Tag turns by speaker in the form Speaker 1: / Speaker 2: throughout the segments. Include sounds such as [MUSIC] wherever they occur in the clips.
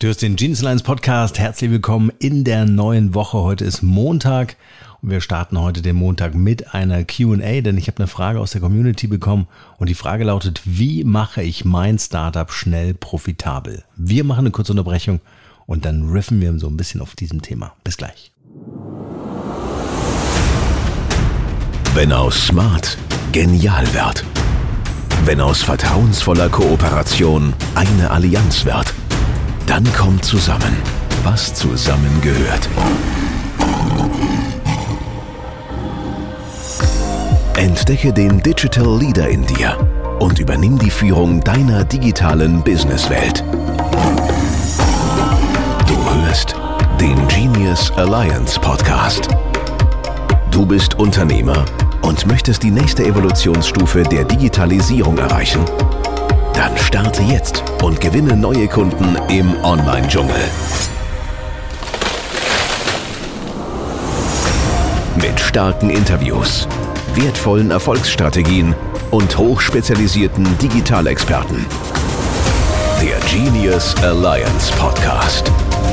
Speaker 1: Du hörst den Jeans Lines Podcast. Herzlich willkommen in der neuen Woche. Heute ist Montag und wir starten heute den Montag mit einer Q&A, denn ich habe eine Frage aus der Community bekommen und die Frage lautet, wie mache ich mein Startup schnell profitabel? Wir machen eine kurze Unterbrechung und dann riffen wir so ein bisschen auf diesem Thema. Bis gleich.
Speaker 2: Wenn aus smart genial wird. Wenn aus vertrauensvoller Kooperation eine Allianz wird dann kommt zusammen, was zusammengehört. Entdecke den Digital Leader in dir und übernimm die Führung deiner digitalen Businesswelt. Du hörst den Genius Alliance Podcast. Du bist Unternehmer und möchtest die nächste Evolutionsstufe der Digitalisierung erreichen? Dann starte jetzt und gewinne neue Kunden im Online-Dschungel. Mit starken Interviews, wertvollen Erfolgsstrategien und hochspezialisierten Digitalexperten. Der Genius Alliance Podcast.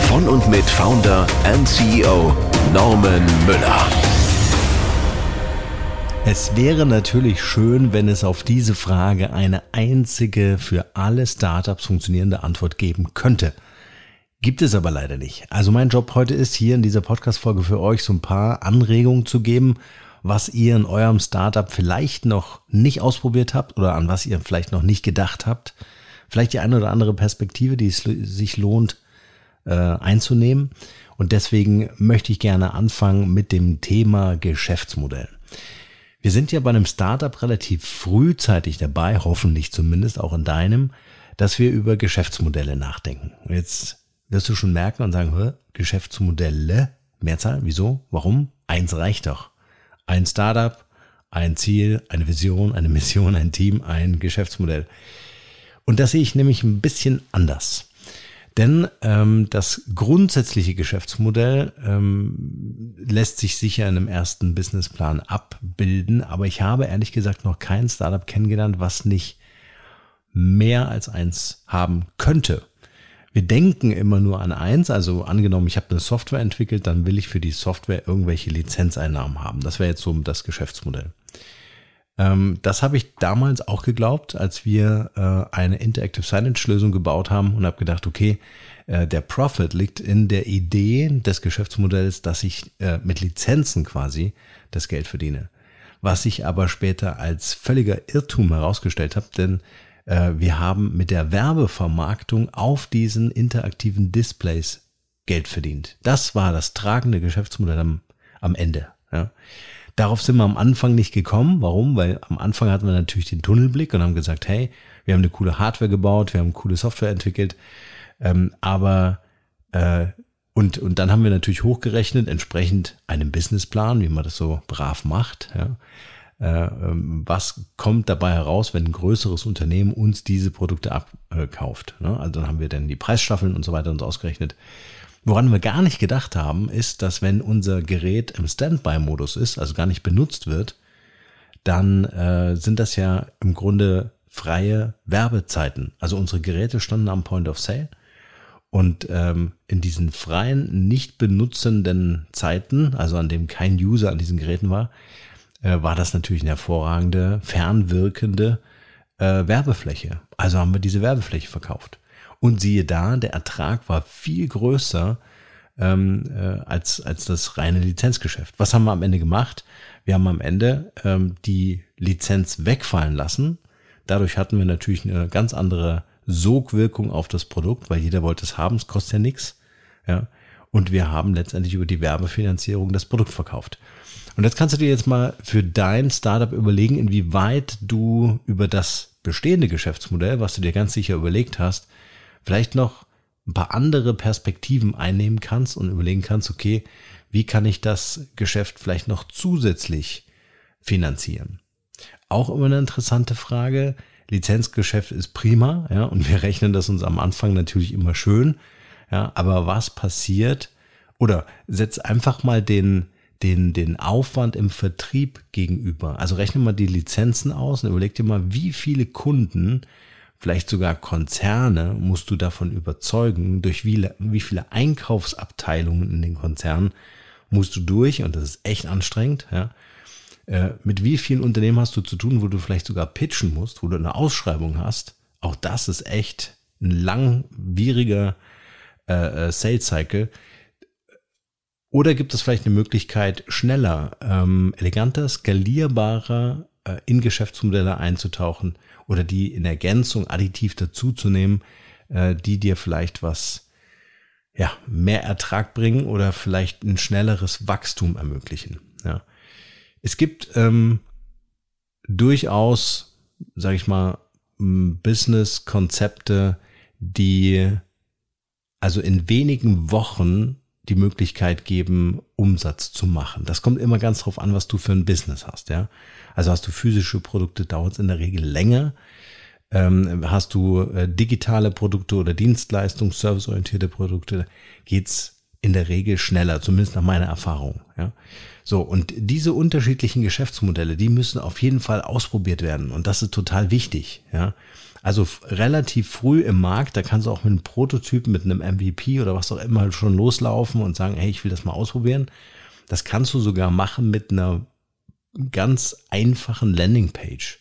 Speaker 2: Von und mit Founder and CEO Norman Müller. Es wäre natürlich schön, wenn es auf diese
Speaker 1: Frage eine einzige für alle Startups funktionierende Antwort geben könnte. Gibt es aber leider nicht. Also mein Job heute ist hier in dieser Podcast-Folge für euch so ein paar Anregungen zu geben, was ihr in eurem Startup vielleicht noch nicht ausprobiert habt oder an was ihr vielleicht noch nicht gedacht habt. Vielleicht die eine oder andere Perspektive, die es sich lohnt äh, einzunehmen. Und deswegen möchte ich gerne anfangen mit dem Thema Geschäftsmodell. Wir sind ja bei einem Startup relativ frühzeitig dabei, hoffentlich zumindest auch in deinem, dass wir über Geschäftsmodelle nachdenken. Jetzt wirst du schon merken und sagen, Hö, Geschäftsmodelle, Mehrzahl, wieso, warum? Eins reicht doch. Ein Startup, ein Ziel, eine Vision, eine [LAUGHS] Mission, ein Team, ein Geschäftsmodell. Und das sehe ich nämlich ein bisschen anders. Denn ähm, das grundsätzliche Geschäftsmodell ähm, lässt sich sicher in einem ersten Businessplan abbilden, aber ich habe ehrlich gesagt noch kein Startup kennengelernt, was nicht mehr als eins haben könnte. Wir denken immer nur an eins, also angenommen, ich habe eine Software entwickelt, dann will ich für die Software irgendwelche Lizenzeinnahmen haben. Das wäre jetzt so das Geschäftsmodell. Ähm, das habe ich damals auch geglaubt, als wir äh, eine Interactive Signage-Lösung gebaut haben und habe gedacht, okay, äh, der Profit liegt in der Idee des Geschäftsmodells, dass ich äh, mit Lizenzen quasi das Geld verdiene. Was ich aber später als völliger Irrtum herausgestellt hat, denn äh, wir haben mit der Werbevermarktung auf diesen interaktiven Displays Geld verdient. Das war das tragende Geschäftsmodell am, am Ende. Ja. Darauf sind wir am Anfang nicht gekommen. Warum? Weil am Anfang hatten wir natürlich den Tunnelblick und haben gesagt, hey, wir haben eine coole Hardware gebaut, wir haben coole Software entwickelt. Ähm, aber äh, und, und dann haben wir natürlich hochgerechnet, entsprechend einem Businessplan, wie man das so brav macht. Ja. Äh, ähm, was kommt dabei heraus, wenn ein größeres Unternehmen uns diese Produkte abkauft? Ne? Also dann haben wir dann die Preisstaffeln und so weiter uns ausgerechnet. Woran wir gar nicht gedacht haben, ist, dass wenn unser Gerät im Standby-Modus ist, also gar nicht benutzt wird, dann äh, sind das ja im Grunde freie Werbezeiten. Also unsere Geräte standen am Point of Sale und ähm, in diesen freien, nicht benutzenden Zeiten, also an dem kein User an diesen Geräten war, äh, war das natürlich eine hervorragende, fernwirkende äh, Werbefläche. Also haben wir diese Werbefläche verkauft. Und siehe da, der Ertrag war viel größer ähm, äh, als, als das reine Lizenzgeschäft. Was haben wir am Ende gemacht? Wir haben am Ende ähm, die Lizenz wegfallen lassen. Dadurch hatten wir natürlich eine ganz andere Sogwirkung auf das Produkt, weil jeder wollte es haben, es kostet ja nichts. Ja? Und wir haben letztendlich über die Werbefinanzierung das Produkt verkauft. Und jetzt kannst du dir jetzt mal für dein Startup überlegen, inwieweit du über das bestehende Geschäftsmodell, was du dir ganz sicher überlegt hast, vielleicht noch ein paar andere Perspektiven einnehmen kannst und überlegen kannst, okay, wie kann ich das Geschäft vielleicht noch zusätzlich finanzieren? Auch immer eine interessante Frage. Lizenzgeschäft ist prima, ja, und wir rechnen das uns am Anfang natürlich immer schön, ja, aber was passiert? Oder setz einfach mal den, den, den Aufwand im Vertrieb gegenüber. Also rechne mal die Lizenzen aus und überleg dir mal, wie viele Kunden vielleicht sogar Konzerne musst du davon überzeugen, durch wie, wie viele Einkaufsabteilungen in den Konzernen musst du durch, und das ist echt anstrengend, ja, äh, mit wie vielen Unternehmen hast du zu tun, wo du vielleicht sogar pitchen musst, wo du eine Ausschreibung hast. Auch das ist echt ein langwieriger äh, äh Sales Cycle. Oder gibt es vielleicht eine Möglichkeit, schneller, ähm, eleganter, skalierbarer äh, in Geschäftsmodelle einzutauchen oder die in Ergänzung additiv dazuzunehmen, äh, die dir vielleicht was ja, mehr Ertrag bringen oder vielleicht ein schnelleres Wachstum ermöglichen. Ja. Es gibt ähm, durchaus, sage ich mal, Business-Konzepte, die also in wenigen Wochen die Möglichkeit geben, Umsatz zu machen. Das kommt immer ganz drauf an, was du für ein Business hast, ja. Also hast du physische Produkte, dauert es in der Regel länger. Ähm, hast du äh, digitale Produkte oder Dienstleistungs-, serviceorientierte Produkte, geht's in der Regel schneller, zumindest nach meiner Erfahrung. Ja? So, und diese unterschiedlichen Geschäftsmodelle, die müssen auf jeden Fall ausprobiert werden. Und das ist total wichtig. Ja? Also relativ früh im Markt, da kannst du auch mit einem Prototyp, mit einem MVP oder was auch immer schon loslaufen und sagen, hey, ich will das mal ausprobieren. Das kannst du sogar machen mit einer ganz einfachen Landingpage,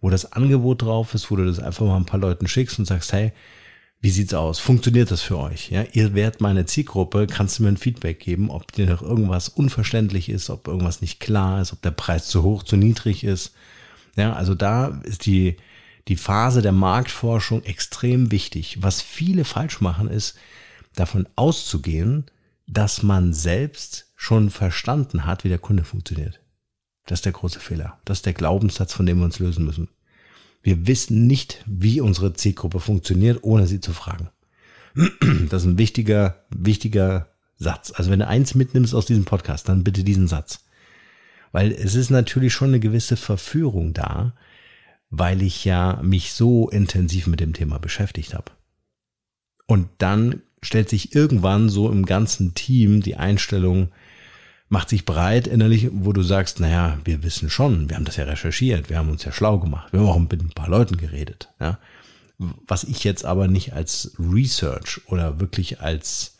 Speaker 1: wo das Angebot drauf ist, wo du das einfach mal ein paar Leuten schickst und sagst, hey, wie sieht's aus? Funktioniert das für euch? Ja, ihr werdet meine Zielgruppe. Kannst du mir ein Feedback geben, ob dir noch irgendwas unverständlich ist, ob irgendwas nicht klar ist, ob der Preis zu hoch, zu niedrig ist? Ja, also da ist die, die Phase der Marktforschung extrem wichtig. Was viele falsch machen, ist davon auszugehen, dass man selbst schon verstanden hat, wie der Kunde funktioniert. Das ist der große Fehler. Das ist der Glaubenssatz, von dem wir uns lösen müssen. Wir wissen nicht, wie unsere Zielgruppe funktioniert, ohne sie zu fragen. Das ist ein wichtiger, wichtiger Satz. Also wenn du eins mitnimmst aus diesem Podcast, dann bitte diesen Satz. Weil es ist natürlich schon eine gewisse Verführung da, weil ich ja mich so intensiv mit dem Thema beschäftigt habe. Und dann stellt sich irgendwann so im ganzen Team die Einstellung, macht sich breit innerlich, wo du sagst, naja, wir wissen schon, wir haben das ja recherchiert, wir haben uns ja schlau gemacht, wir haben auch mit ein paar Leuten geredet. Ja. Was ich jetzt aber nicht als Research oder wirklich als,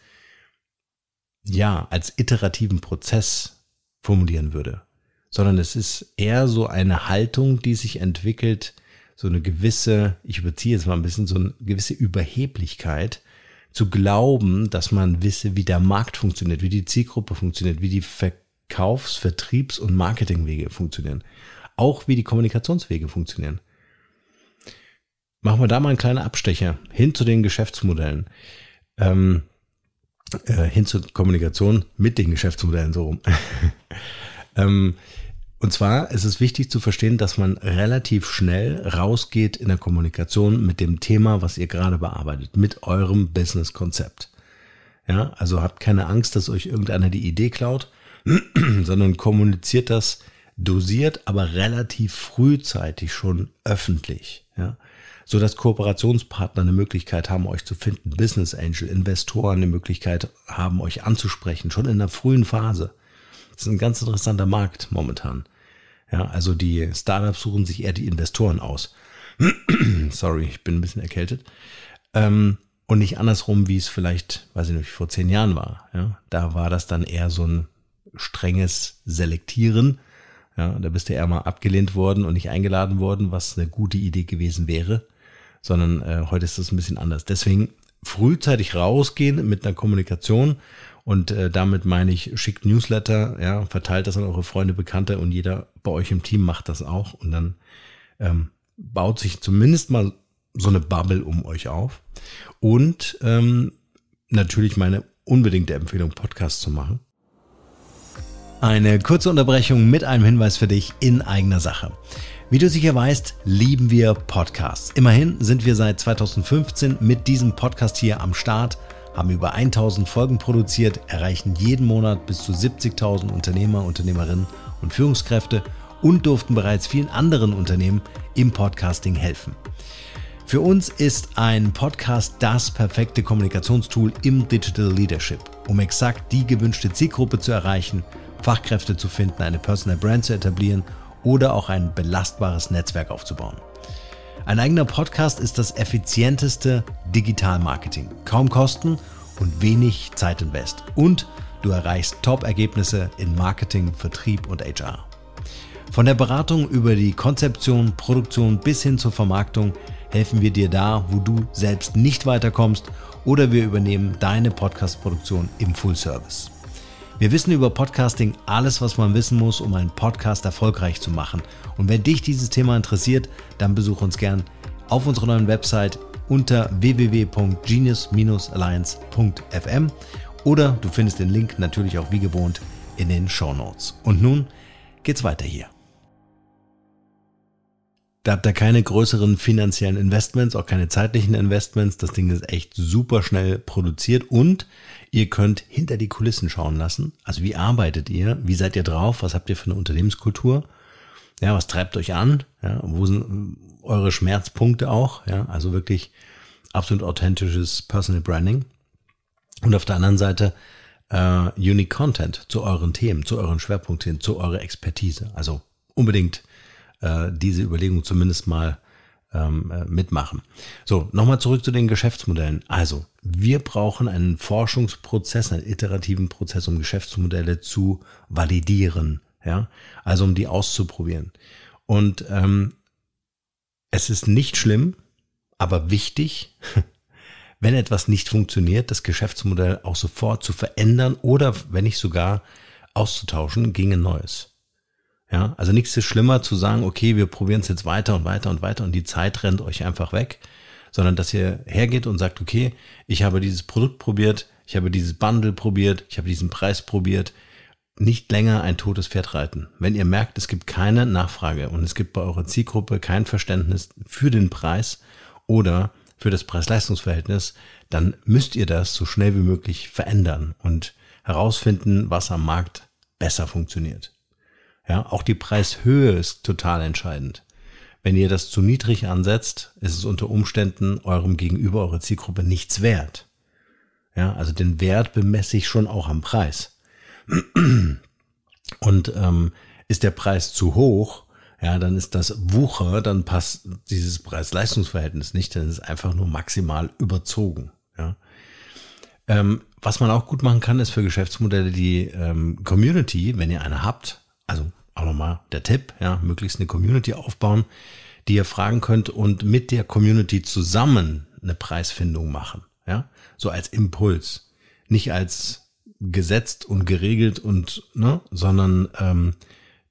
Speaker 1: ja, als iterativen Prozess formulieren würde, sondern es ist eher so eine Haltung, die sich entwickelt, so eine gewisse, ich überziehe jetzt mal ein bisschen, so eine gewisse Überheblichkeit, zu glauben, dass man wisse, wie der Markt funktioniert, wie die Zielgruppe funktioniert, wie die Verkaufs-, Vertriebs- und Marketingwege funktionieren, auch wie die Kommunikationswege funktionieren. Machen wir da mal einen kleinen Abstecher hin zu den Geschäftsmodellen, ähm, äh, hin zur Kommunikation mit den Geschäftsmodellen so rum. [LAUGHS] Ähm, und zwar ist es wichtig zu verstehen, dass man relativ schnell rausgeht in der Kommunikation mit dem Thema, was ihr gerade bearbeitet, mit eurem Business-Konzept. Ja, also habt keine Angst, dass euch irgendeiner die Idee klaut, [CLEARS THROAT] sondern kommuniziert das dosiert, aber relativ frühzeitig schon öffentlich. Ja, so dass Kooperationspartner eine Möglichkeit haben, euch zu finden, Business Angel, Investoren eine Möglichkeit haben, euch anzusprechen, schon in der frühen Phase. Das ist ein ganz interessanter Markt momentan. Ja, also die Startups suchen sich eher die Investoren aus. [CLEARS THROAT] Sorry, ich bin ein bisschen erkältet. Ähm, und nicht andersrum, wie es vielleicht, weiß ich nicht, vor zehn Jahren war. Ja, da war das dann eher so ein strenges Selektieren. Ja, da bist du eher mal abgelehnt worden und nicht eingeladen worden, was eine gute Idee gewesen wäre. Sondern äh, heute ist das ein bisschen anders. Deswegen frühzeitig rausgehen mit einer Kommunikation und äh, damit meine ich, schickt Newsletter, ja, verteilt das an eure Freunde, Bekannte und jeder bei euch im Team macht das auch. Und dann ähm, baut sich zumindest mal so eine Bubble um euch auf. Und ähm, natürlich meine unbedingte Empfehlung, Podcast zu machen. Eine kurze Unterbrechung mit einem Hinweis für dich in eigener Sache. Wie du sicher weißt, lieben wir Podcasts. Immerhin sind wir seit 2015 mit diesem Podcast hier am Start haben über 1000 Folgen produziert, erreichen jeden Monat bis zu 70.000 Unternehmer, Unternehmerinnen und Führungskräfte und durften bereits vielen anderen Unternehmen im Podcasting helfen. Für uns ist ein Podcast das perfekte Kommunikationstool im Digital Leadership, um exakt die gewünschte Zielgruppe zu erreichen, Fachkräfte zu finden, eine Personal Brand zu etablieren oder auch ein belastbares Netzwerk aufzubauen. Ein eigener Podcast ist das effizienteste Digitalmarketing. Kaum Kosten und wenig Zeit invest. Und du erreichst Top-Ergebnisse in Marketing, Vertrieb und HR. Von der Beratung über die Konzeption, Produktion bis hin zur Vermarktung helfen wir dir da, wo du selbst nicht weiterkommst oder wir übernehmen deine Podcast-Produktion im Full-Service. Wir wissen über Podcasting alles, was man wissen muss, um einen Podcast erfolgreich zu machen. Und wenn dich dieses Thema interessiert, dann besuch uns gern auf unserer neuen Website unter www.genius-alliance.fm oder du findest den Link natürlich auch wie gewohnt in den Show Notes. Und nun geht's weiter hier. Da habt ihr keine größeren finanziellen Investments, auch keine zeitlichen Investments. Das Ding ist echt super schnell produziert und ihr könnt hinter die Kulissen schauen lassen. Also wie arbeitet ihr? Wie seid ihr drauf? Was habt ihr für eine Unternehmenskultur? Ja, was treibt euch an? Ja, wo sind eure Schmerzpunkte auch? Ja, also wirklich absolut authentisches Personal Branding. Und auf der anderen Seite äh, Unique Content zu euren Themen, zu euren Schwerpunkten, zu eurer Expertise. Also unbedingt äh, diese Überlegung zumindest mal ähm, äh, mitmachen. So, nochmal zurück zu den Geschäftsmodellen. Also, wir brauchen einen Forschungsprozess, einen iterativen Prozess, um Geschäftsmodelle zu validieren, ja, also um die auszuprobieren. Und ähm, es ist nicht schlimm, aber wichtig, [LAUGHS] wenn etwas nicht funktioniert, das Geschäftsmodell auch sofort zu verändern oder wenn nicht sogar auszutauschen gegen ein neues. Ja, also nichts ist schlimmer zu sagen, okay, wir probieren es jetzt weiter und weiter und weiter und die Zeit rennt euch einfach weg, sondern dass ihr hergeht und sagt, okay, ich habe dieses Produkt probiert, ich habe dieses Bundle probiert, ich habe diesen Preis probiert, nicht länger ein totes Pferd reiten. Wenn ihr merkt, es gibt keine Nachfrage und es gibt bei eurer Zielgruppe kein Verständnis für den Preis oder für das Preis-Leistungs-Verhältnis, dann müsst ihr das so schnell wie möglich verändern und herausfinden, was am Markt besser funktioniert. Ja, auch die Preishöhe ist total entscheidend. Wenn ihr das zu niedrig ansetzt, ist es unter Umständen eurem Gegenüber, eurer Zielgruppe nichts wert. Ja, also den Wert bemesse ich schon auch am Preis. Und ähm, ist der Preis zu hoch, ja, dann ist das Wucher, dann passt dieses Preis-Leistungs-Verhältnis nicht, dann ist es einfach nur maximal überzogen. Ja. Ähm, was man auch gut machen kann, ist für Geschäftsmodelle die ähm, Community, wenn ihr eine habt, also auch nochmal der Tipp, ja, möglichst eine Community aufbauen, die ihr fragen könnt und mit der Community zusammen eine Preisfindung machen, ja, so als Impuls, nicht als gesetzt und geregelt und, ne, sondern ähm,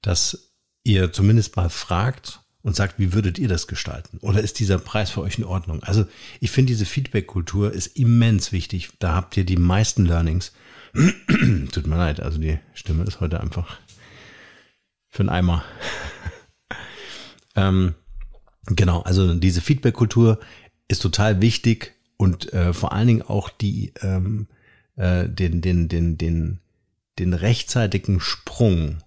Speaker 1: dass ihr zumindest mal fragt und sagt, wie würdet ihr das gestalten? Oder ist dieser Preis für euch in Ordnung? Also ich finde, diese Feedback-Kultur ist immens wichtig. Da habt ihr die meisten Learnings. [CLEARS THROAT] Tut mir leid, also die Stimme ist heute einfach für einen Eimer. [LAUGHS] ähm, genau, also diese Feedback-Kultur ist total wichtig und äh, vor allen Dingen auch die ähm, äh, den den den den den rechtzeitigen Sprung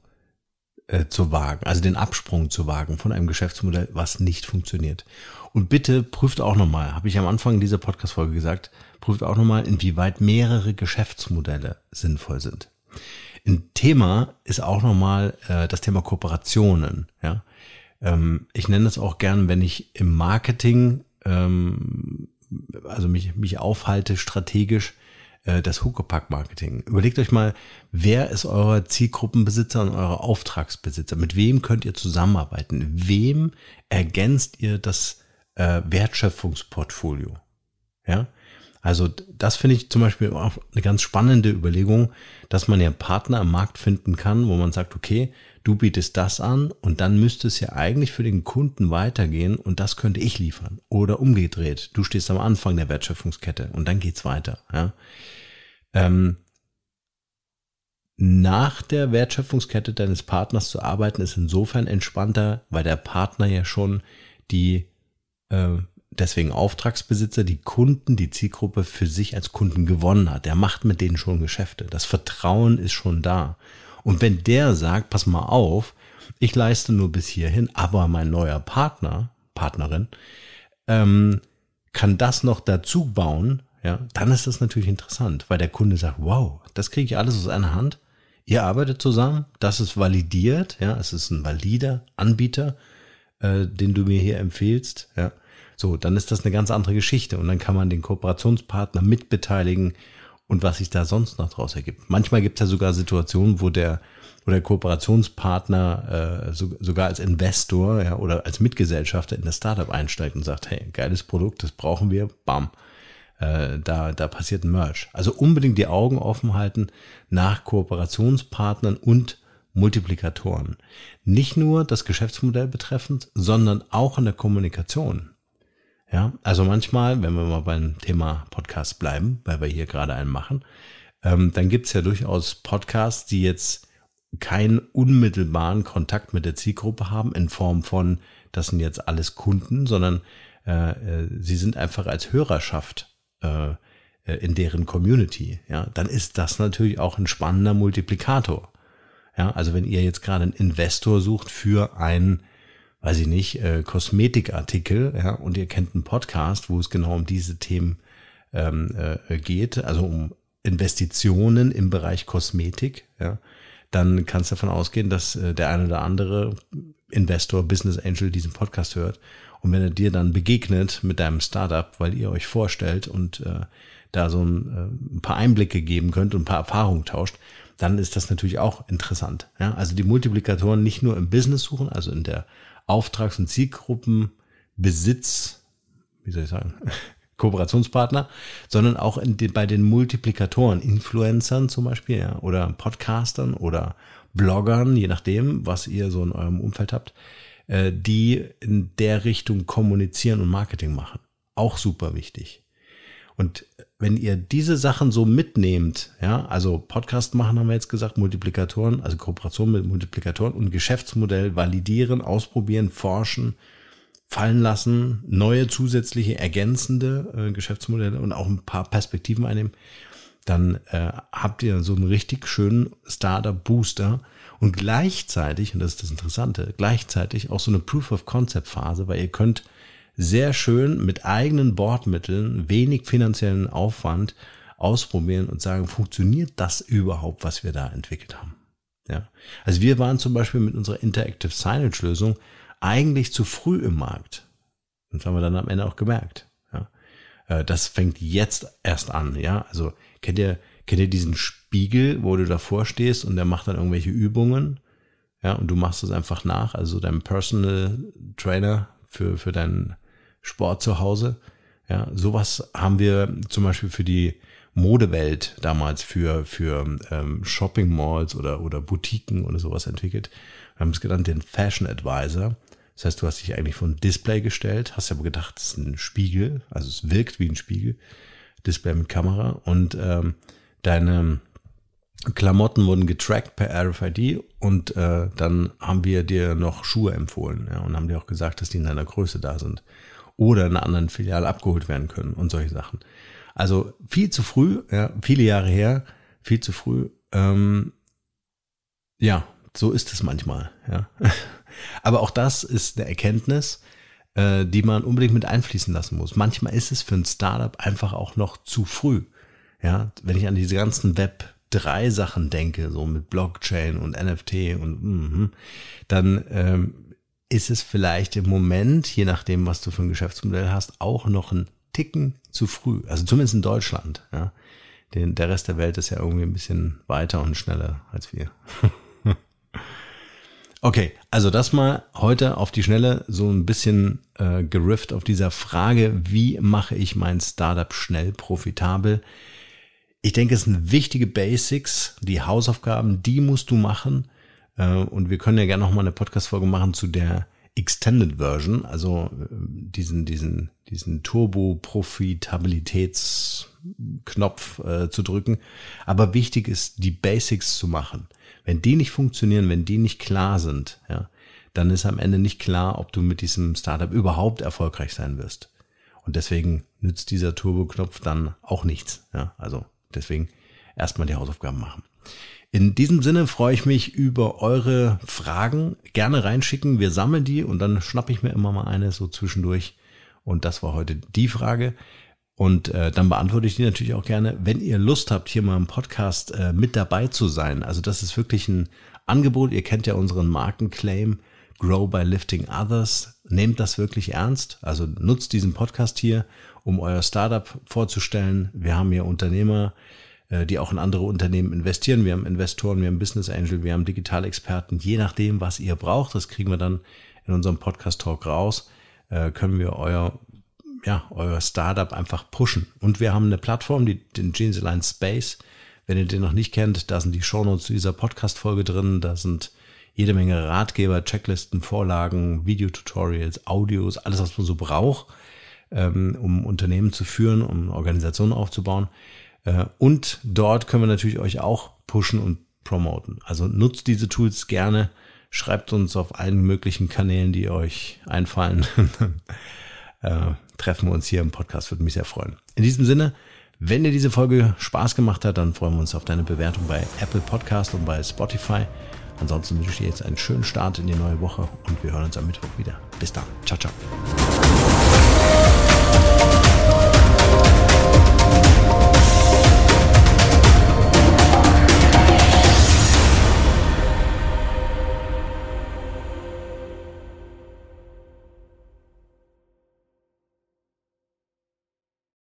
Speaker 1: äh, zu wagen, also den Absprung zu wagen von einem Geschäftsmodell, was nicht funktioniert. Und bitte prüft auch nochmal, habe ich am Anfang dieser Podcast-Folge gesagt, prüft auch nochmal, inwieweit mehrere Geschäftsmodelle sinnvoll sind. Ein Thema ist auch nochmal äh, das Thema Kooperationen. Ja? Ähm, ich nenne das auch gern, wenn ich im Marketing, ähm, also mich, mich aufhalte strategisch, äh, das Huckepack-Marketing. Überlegt euch mal, wer ist euer Zielgruppenbesitzer und euer Auftragsbesitzer? Mit wem könnt ihr zusammenarbeiten? Wem ergänzt ihr das äh, Wertschöpfungsportfolio? Ja? Also das finde ich zum Beispiel auch eine ganz spannende Überlegung, dass man ja Partner am Markt finden kann, wo man sagt, okay, du bietest das an und dann müsste es ja eigentlich für den Kunden weitergehen und das könnte ich liefern. Oder umgedreht, du stehst am Anfang der Wertschöpfungskette und dann geht's weiter. Ja. Ähm, nach der Wertschöpfungskette deines Partners zu arbeiten, ist insofern entspannter, weil der Partner ja schon die äh, deswegen Auftragsbesitzer die Kunden, die Zielgruppe für sich als Kunden gewonnen hat. Der macht mit denen schon Geschäfte. Das Vertrauen ist schon da. Und wenn der sagt, pass mal auf, ich leiste nur bis hierhin, aber mein neuer Partner, Partnerin, ähm, kann das noch dazu bauen, ja, dann ist das natürlich interessant, weil der Kunde sagt, wow, das kriege ich alles aus einer Hand. Ihr arbeitet zusammen, das ist validiert, ja, es ist ein valider Anbieter, äh, den du mir hier empfehlst, ja. So, dann ist das eine ganz andere Geschichte und dann kann man den Kooperationspartner mitbeteiligen und was sich da sonst noch draus ergibt. Manchmal gibt es ja sogar Situationen, wo der, wo der Kooperationspartner äh, so, sogar als Investor ja, oder als Mitgesellschafter in das Startup einsteigt und sagt, hey, geiles Produkt, das brauchen wir, bam. Äh, da, da passiert ein Merch. Also unbedingt die Augen offen halten nach Kooperationspartnern und Multiplikatoren. Nicht nur das Geschäftsmodell betreffend, sondern auch in der Kommunikation. Ja, also manchmal, wenn wir mal beim Thema Podcast bleiben, weil wir hier gerade einen machen, ähm, dann gibt's ja durchaus Podcasts, die jetzt keinen unmittelbaren Kontakt mit der Zielgruppe haben in Form von, das sind jetzt alles Kunden, sondern äh, äh, sie sind einfach als Hörerschaft äh, äh in deren Community. Ja, dann ist das natürlich auch ein spannender Multiplikator. Ja, also wenn ihr jetzt gerade einen Investor sucht für einen weiß ich nicht, äh, Kosmetikartikel, ja, und ihr kennt einen Podcast, wo es genau um diese Themen ähm, äh, geht, also um Investitionen im Bereich Kosmetik, ja, dann kannst du davon ausgehen, dass äh, der eine oder andere Investor, Business Angel diesen Podcast hört. Und wenn er dir dann begegnet mit deinem Startup, weil ihr euch vorstellt und äh, da so ein, äh, ein paar Einblicke geben könnt und ein paar Erfahrungen tauscht, dann ist das natürlich auch interessant. Ja? Also die Multiplikatoren nicht nur im Business suchen, also in der Auftrags- und Zielgruppen, Besitz, wie soll ich sagen, [LAUGHS] Kooperationspartner, sondern auch den, bei den Multiplikatoren, Influencern zum Beispiel, ja, oder Podcastern oder Bloggern, je nachdem, was ihr so in eurem Umfeld habt, äh, die in der Richtung kommunizieren und Marketing machen. Auch super wichtig. Und wenn ihr diese Sachen so mitnehmt, ja, also Podcast machen haben wir jetzt gesagt, Multiplikatoren, also Kooperation mit Multiplikatoren und Geschäftsmodell validieren, ausprobieren, forschen, fallen lassen, neue zusätzliche ergänzende äh, Geschäftsmodelle und auch ein paar Perspektiven einnehmen, dann äh, habt ihr so einen richtig schönen Startup Booster und gleichzeitig und das ist das Interessante, gleichzeitig auch so eine Proof of Concept Phase, weil ihr könnt sehr schön mit eigenen Bordmitteln, wenig finanziellen Aufwand ausprobieren und sagen, funktioniert das überhaupt, was wir da entwickelt haben? Ja. Also wir waren zum Beispiel mit unserer Interactive Signage Lösung eigentlich zu früh im Markt. Das haben wir dann am Ende auch gemerkt. Ja. Äh, das fängt jetzt erst an. Ja, also kennt ihr, kennt ihr diesen Spiegel, wo du davor stehst und der macht dann irgendwelche Übungen? Ja, und du machst es einfach nach. Also dein Personal Trainer für, für deinen Sport zu Hause. Ja, sowas haben wir zum Beispiel für die Modewelt damals für, für ähm, Shopping Malls oder, oder Boutiquen oder sowas entwickelt. Wir haben es genannt den Fashion Advisor. Das heißt, du hast dich eigentlich von Display gestellt, hast aber gedacht, es ist ein Spiegel, also es wirkt wie ein Spiegel, Display mit Kamera und ähm, deine Klamotten wurden getrackt per RFID und äh, dann haben wir dir noch Schuhe empfohlen ja, und haben dir auch gesagt, dass die in deiner Größe da sind oder in einer anderen Filiale abgeholt werden können und solche Sachen. Also viel zu früh, ja, viele Jahre her, viel zu früh. Ähm, ja, so ist es manchmal. Ja. [LAUGHS] Aber auch das ist eine Erkenntnis, äh, die man unbedingt mit einfließen lassen muss. Manchmal ist es für ein Startup einfach auch noch zu früh. Ja, wenn ich an diese ganzen Web drei Sachen denke, so mit Blockchain und NFT und mm, dann ähm, ist es vielleicht im Moment, je nachdem, was du für ein Geschäftsmodell hast, auch noch ein Ticken zu früh. Also zumindest in Deutschland. Ja. Den, der Rest der Welt ist ja irgendwie ein bisschen weiter und schneller als wir. [LAUGHS] okay, also das mal heute auf die Schnelle so ein bisschen äh, gerifft auf dieser Frage, wie mache ich mein Startup schnell profitabel? Ich denke, es sind wichtige Basics, die Hausaufgaben, die musst du machen äh, und wir können ja gerne nochmal eine Podcast-Folge machen zu der Extended Version, also äh, diesen, diesen, diesen Turbo-Profitabilitätsknopf äh, zu drücken. Aber wichtig ist, die Basics zu machen. Wenn die nicht funktionieren, wenn die nicht klar sind, ja, dann ist am Ende nicht klar, ob du mit diesem Startup überhaupt erfolgreich sein wirst. Und deswegen nützt dieser Turbo-Knopf dann auch nichts. Ja? Also deswegen erstmal die Hausaufgaben machen. In diesem Sinne freue ich mich über eure Fragen. Gerne reinschicken. Wir sammeln die und dann schnappe ich mir immer mal eine so zwischendurch. Und das war heute die Frage. Und äh, dann beantworte ich die natürlich auch gerne, wenn ihr Lust habt, hier mal im Podcast äh, mit dabei zu sein. Also das ist wirklich ein Angebot. Ihr kennt ja unseren Markenclaim Grow by Lifting Others. Nehmt das wirklich ernst. Also nutzt diesen Podcast hier, um euer Startup vorzustellen. Wir haben hier Unternehmer äh, die auch in andere Unternehmen investieren. Wir haben Investoren, wir haben Business Angel, wir haben Digitalexperten. Je nachdem, was ihr braucht, das kriegen wir dann in unserem Podcast Talk raus, äh, können wir euer, ja, euer Startup einfach pushen. Und wir haben eine Plattform, die, den Jeans Alliance Space. Wenn ihr den noch nicht kennt, da sind die Shownotes zu dieser Podcast-Folge drin. Da sind jede Menge Ratgeber, Checklisten, Vorlagen, Videotutorials, Audios, alles, was man so braucht, ähm, um Unternehmen zu führen, um Organisationen aufzubauen. Äh, und dort können wir natürlich euch auch pushen und promoten. Also nutzt diese Tools gerne, schreibt uns auf allen möglichen Kanälen, die euch einfallen. [LAUGHS] Äh, treffen wir uns hier im Podcast, würde mich sehr freuen. In diesem Sinne, wenn dir diese Folge Spaß gemacht hat, dann freuen wir uns auf deine Bewertung bei Apple Podcast und bei Spotify. Ansonsten wünsche ich dir jetzt einen schönen Start in die neue Woche und wir hören uns am Mittwoch wieder. Bis dann. Ciao, ciao.